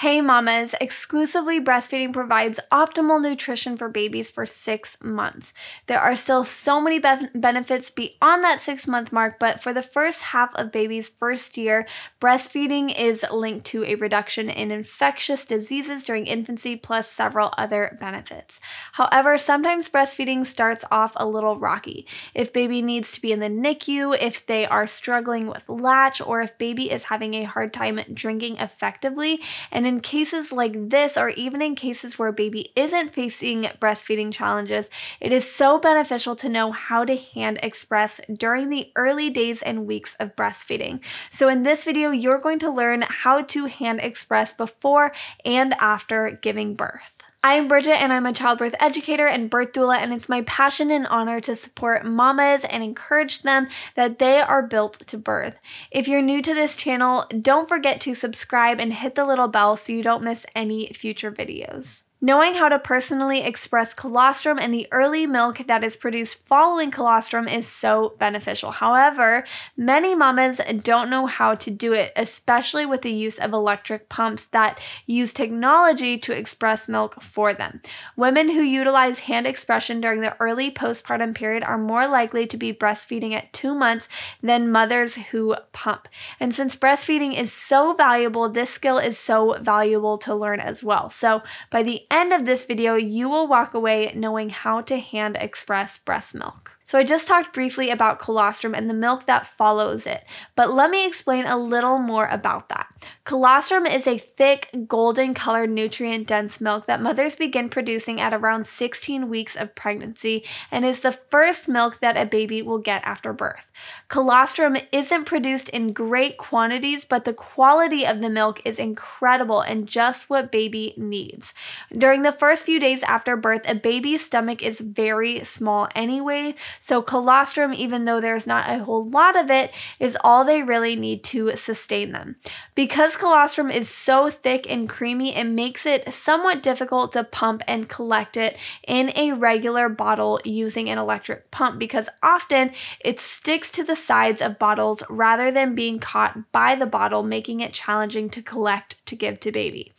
Hey Mamas, exclusively breastfeeding provides optimal nutrition for babies for six months. There are still so many be benefits beyond that six month mark, but for the first half of baby's first year, breastfeeding is linked to a reduction in infectious diseases during infancy, plus several other benefits. However, sometimes breastfeeding starts off a little rocky. If baby needs to be in the NICU, if they are struggling with latch, or if baby is having a hard time drinking effectively, and and in cases like this, or even in cases where a baby isn't facing breastfeeding challenges, it is so beneficial to know how to hand express during the early days and weeks of breastfeeding. So in this video, you're going to learn how to hand express before and after giving birth. I'm Bridget and I'm a childbirth educator and birth doula, and it's my passion and honor to support mamas and encourage them that they are built to birth. If you're new to this channel, don't forget to subscribe and hit the little bell so you don't miss any future videos. Knowing how to personally express colostrum and the early milk that is produced following colostrum is so beneficial. However, many mamas don't know how to do it, especially with the use of electric pumps that use technology to express milk for them. Women who utilize hand expression during the early postpartum period are more likely to be breastfeeding at two months than mothers who pump. And since breastfeeding is so valuable, this skill is so valuable to learn as well. So, by the end of this video, you will walk away knowing how to hand express breast milk. So I just talked briefly about colostrum and the milk that follows it, but let me explain a little more about that. Colostrum is a thick, golden colored, nutrient dense milk that mothers begin producing at around 16 weeks of pregnancy and is the first milk that a baby will get after birth. Colostrum isn't produced in great quantities, but the quality of the milk is incredible and just what baby needs. During the first few days after birth, a baby's stomach is very small anyway, so colostrum, even though there's not a whole lot of it, is all they really need to sustain them. Because colostrum is so thick and creamy, it makes it somewhat difficult to pump and collect it in a regular bottle using an electric pump because often it sticks to the sides of bottles rather than being caught by the bottle, making it challenging to collect to give to baby.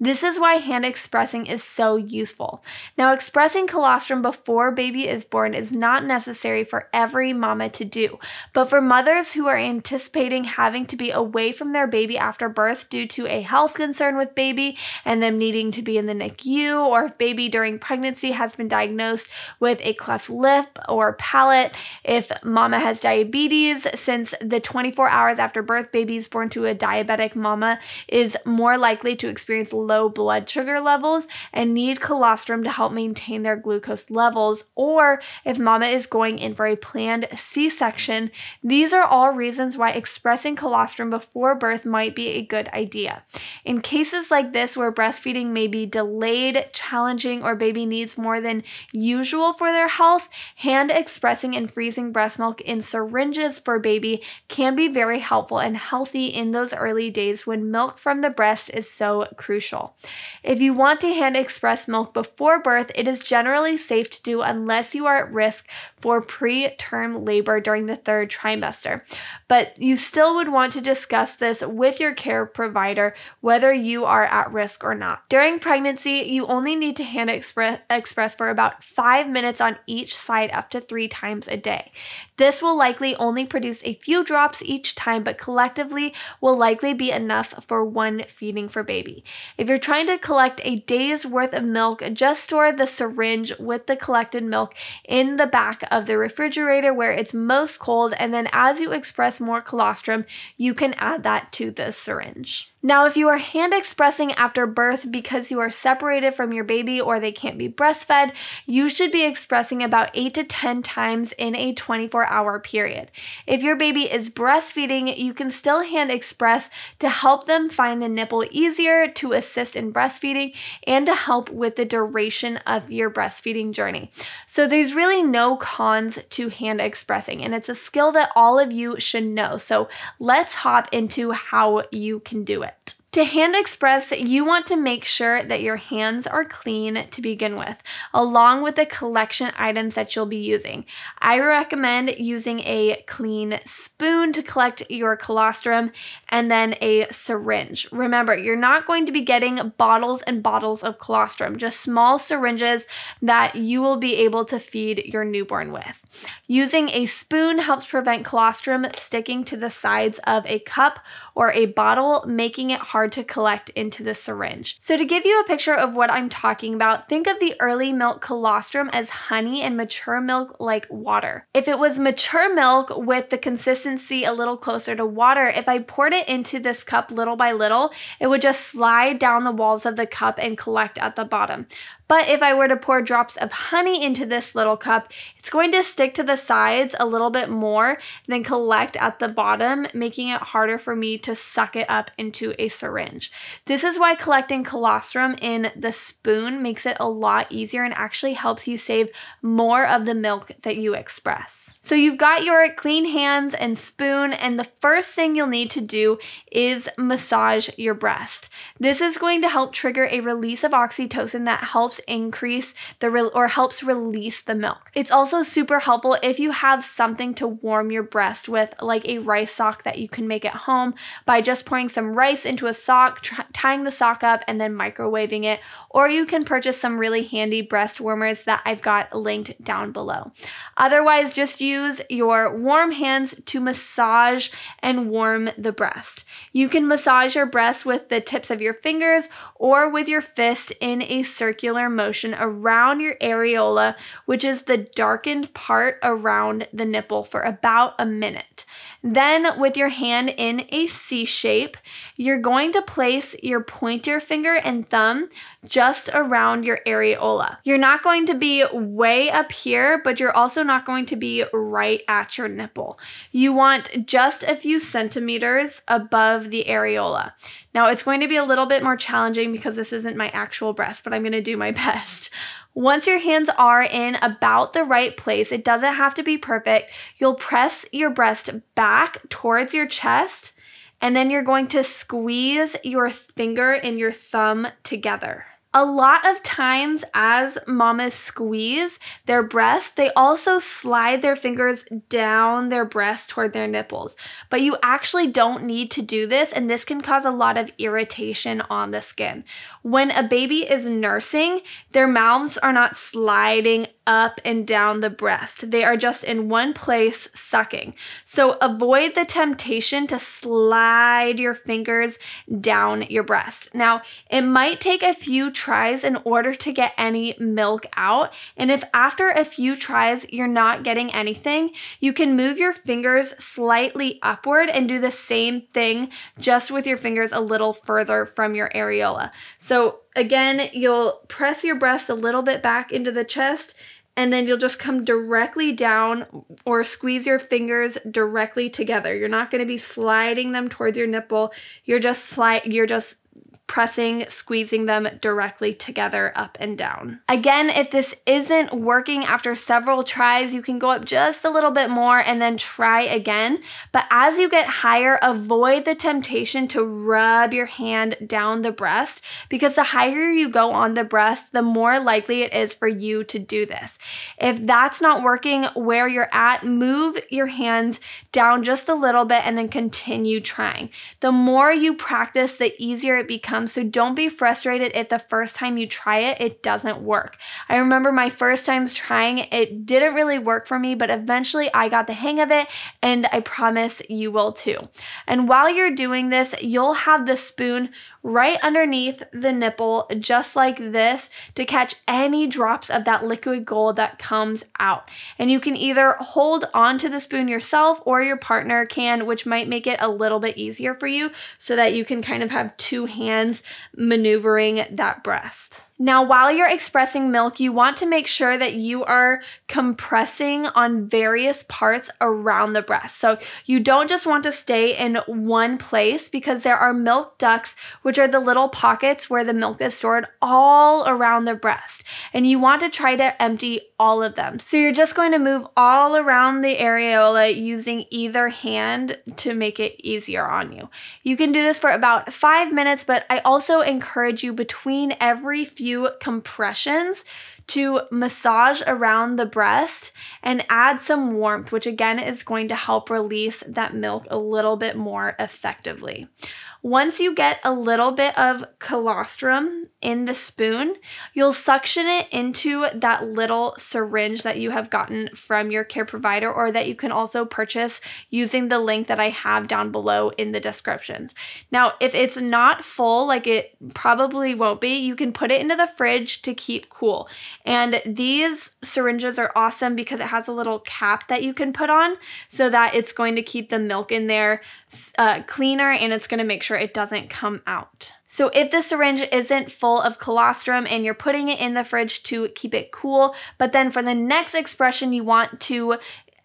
This is why hand expressing is so useful. Now, expressing colostrum before baby is born is not necessary necessary for every mama to do. But for mothers who are anticipating having to be away from their baby after birth due to a health concern with baby and them needing to be in the NICU, or if baby during pregnancy has been diagnosed with a cleft lip or palate, if mama has diabetes, since the 24 hours after birth, babies born to a diabetic mama is more likely to experience low blood sugar levels and need colostrum to help maintain their glucose levels, or if mama is going in for a planned C section. These are all reasons why expressing colostrum before birth might be a good idea. In cases like this, where breastfeeding may be delayed, challenging, or baby needs more than usual for their health, hand expressing and freezing breast milk in syringes for baby can be very helpful and healthy in those early days when milk from the breast is so crucial. If you want to hand express milk before birth, it is generally safe to do unless you are at risk for preterm labor during the third trimester. But you still would want to discuss this with your care provider whether you are at risk or not. During pregnancy, you only need to hand express, express for about five minutes on each side up to three times a day. This will likely only produce a few drops each time, but collectively will likely be enough for one feeding for baby. If you're trying to collect a day's worth of milk, just store the syringe with the collected milk in the back of the refrigerator where it's most cold, and then as you express more colostrum, you can add that to the syringe. Now, if you are hand expressing after birth because you are separated from your baby or they can't be breastfed, you should be expressing about 8 to 10 times in a 24 hour period. If your baby is breastfeeding, you can still hand express to help them find the nipple easier, to assist in breastfeeding, and to help with the duration of your breastfeeding journey. So, there's really no cons to hand expressing, and it's a skill that all of you should know. So, let's hop into how you can do it. To hand express, you want to make sure that your hands are clean to begin with, along with the collection items that you'll be using. I recommend using a clean spoon to collect your colostrum and then a syringe. Remember, you're not going to be getting bottles and bottles of colostrum, just small syringes that you will be able to feed your newborn with. Using a spoon helps prevent colostrum sticking to the sides of a cup or a bottle, making it hard hard to collect into the syringe. So to give you a picture of what I'm talking about, think of the early milk colostrum as honey and mature milk like water. If it was mature milk with the consistency a little closer to water, if I poured it into this cup little by little, it would just slide down the walls of the cup and collect at the bottom. But if I were to pour drops of honey into this little cup, it's going to stick to the sides a little bit more than collect at the bottom, making it harder for me to suck it up into a syringe. This is why collecting colostrum in the spoon makes it a lot easier and actually helps you save more of the milk that you express. So you've got your clean hands and spoon, and the first thing you'll need to do is massage your breast. This is going to help trigger a release of oxytocin that helps helps increase the re- or helps release the milk. It's also super helpful if you have something to warm your breast with, like a rice sock that you can make at home by just pouring some rice into a sock, tr- tying the sock up, and then microwaving it. Or you can purchase some really handy breast warmers that I've got linked down below. Otherwise, just use your warm hands to massage and warm the breast. You can massage your breast with the tips of your fingers or with your fist in a circular circular motion around your areola, which is the darkened part around the nipple, for about a minute. Then with your hand in a C shape, you're going to place your pointer finger and thumb just around your areola. You're not going to be way up here, but you're also not going to be right at your nipple. You want just a few centimeters above the areola. Now it's going to be a little bit more challenging because this isn't my actual breast, but I'm going to do my best. Once your hands are in about the right place, it doesn't have to be perfect, you'll press your breast back towards your chest, and then you're going to squeeze your finger and your thumb together. A lot of times, as mamas squeeze their breast, they also slide their fingers down their breast toward their nipples. But you actually don't need to do this, and this can cause a lot of irritation on the skin. When a baby is nursing, their mouths are not sliding up and down the breast. They are just in one place sucking. So avoid the temptation to slide your fingers down your breast. Now, it might take a few tries in order to get any milk out. And if after a few tries you're not getting anything, you can move your fingers slightly upward and do the same thing just with your fingers a little further from your areola. So again, you'll press your breast a little bit back into the chest and then you'll just come directly down or squeeze your fingers directly together. You're not going to be sliding them towards your nipple. You're just slide you're just pressing, squeezing them directly together up and down. Again, if this isn't working after several tries, you can go up just a little bit more and then try again. But as you get higher, avoid the temptation to rub your hand down the breast because the higher you go on the breast, the more likely it is for you to do this. If that's not working where you're at, move your hands down just a little bit and then continue trying. The more you practice, the easier it becomes so don't be frustrated if the first time you try it, it doesn't work. I remember my first times trying it, it didn't really work for me, but eventually I got the hang of it, and I promise you will too. And while you're doing this, you'll have the spoon right underneath the nipple, just like this, to catch any drops of that liquid gold that comes out. And you can either hold onto the spoon yourself or your partner can, which might make it a little bit easier for you so that you can kind of have two hands hands maneuvering that breast. Now, while you're expressing milk, you want to make sure that you are compressing on various parts around the breast. So you don't just want to stay in one place because there are milk ducts, which are the little pockets where the milk is stored all around the breast. And you want to try to empty all of them. So you're just going to move all around the areola using either hand to make it easier on you. You can do this for about five minutes, but I also encourage you between every few few compressions to massage around the breast and add some warmth, which again is going to help release that milk a little bit more effectively. Once you get a little bit of colostrum in the spoon, you'll suction it into that little syringe that you have gotten from your care provider or that you can also purchase using the link that I have down below in the descriptions. Now, if it's not full, like it probably won't be, you can put it into the fridge to keep cool. And these syringes are awesome because it has a little cap that you can put on so that it's going to keep the milk in there uh, cleaner and it's going to make sure it doesn't come out. So if the syringe isn't full of colostrum and you're putting it in the fridge to keep it cool, but then for the next expression you want to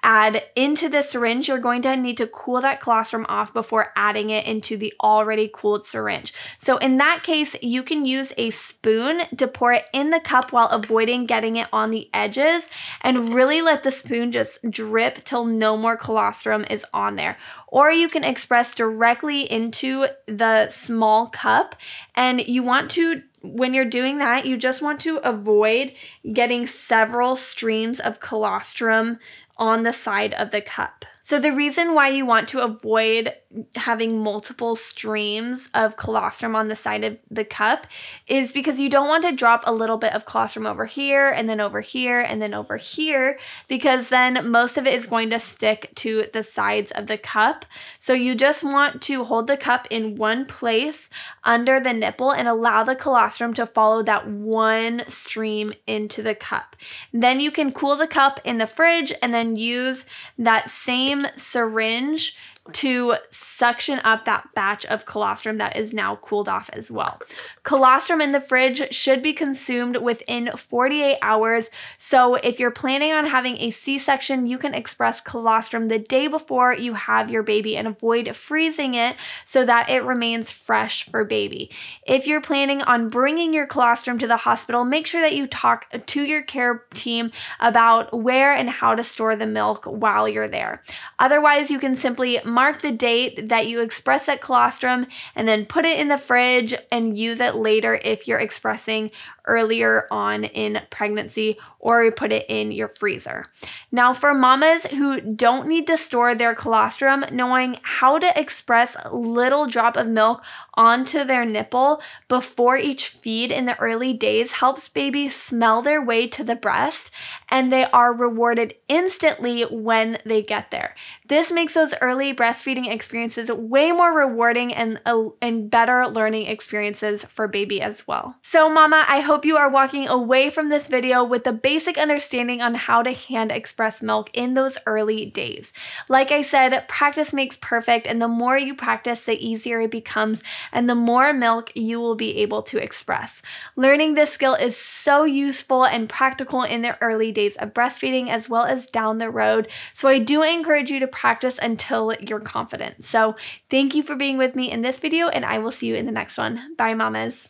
add into the syringe. You're going to need to cool that colostrum off before adding it into the already cooled syringe. So in that case, you can use a spoon to pour it in the cup while avoiding getting it on the edges and really let the spoon just drip till no more colostrum is on there. Or you can express directly into the small cup and you want to when you're doing that, you just want to avoid getting several streams of colostrum on the side of the cup. So, the reason why you want to avoid having multiple streams of colostrum on the side of the cup is because you don't want to drop a little bit of colostrum over here and then over here and then over here, because then most of it is going to stick to the sides of the cup. So, you just want to hold the cup in one place under the nipple and allow the colostrum to follow that one stream into the cup. Then you can cool the cup in the fridge and then use that same syringe to suction up that batch of colostrum that is now cooled off as well. Colostrum in the fridge should be consumed within 48 hours. So if you're planning on having a C-section, you can express colostrum the day before you have your baby and avoid freezing it so that it remains fresh for baby. If you're planning on bringing your colostrum to the hospital, make sure that you talk to your care team about where and how to store the milk while you're there. Otherwise, you can simply mark the date that you express that colostrum and then put it in the fridge and use it later if you're expressing earlier on in pregnancy or put it in your freezer. Now, for mamas who don't need to store their colostrum, knowing how to express little drop of milk onto their nipple before each feed in the early days helps babies smell their way to the breast and they are rewarded instantly when they get there. This makes those early breastfeeding experiences way more rewarding and, uh, and better learning experiences for baby as well. So, mama, I hope hope you are walking away from this video with a basic understanding on how to hand express milk in those early days. Like I said, practice makes perfect, and the more you practice, the easier it becomes, and the more milk you will be able to express. Learning this skill is so useful and practical in the early days of breastfeeding as well as down the road. So I do encourage you to practice until you're confident. So thank you for being with me in this video, and I will see you in the next one. Bye, mamas.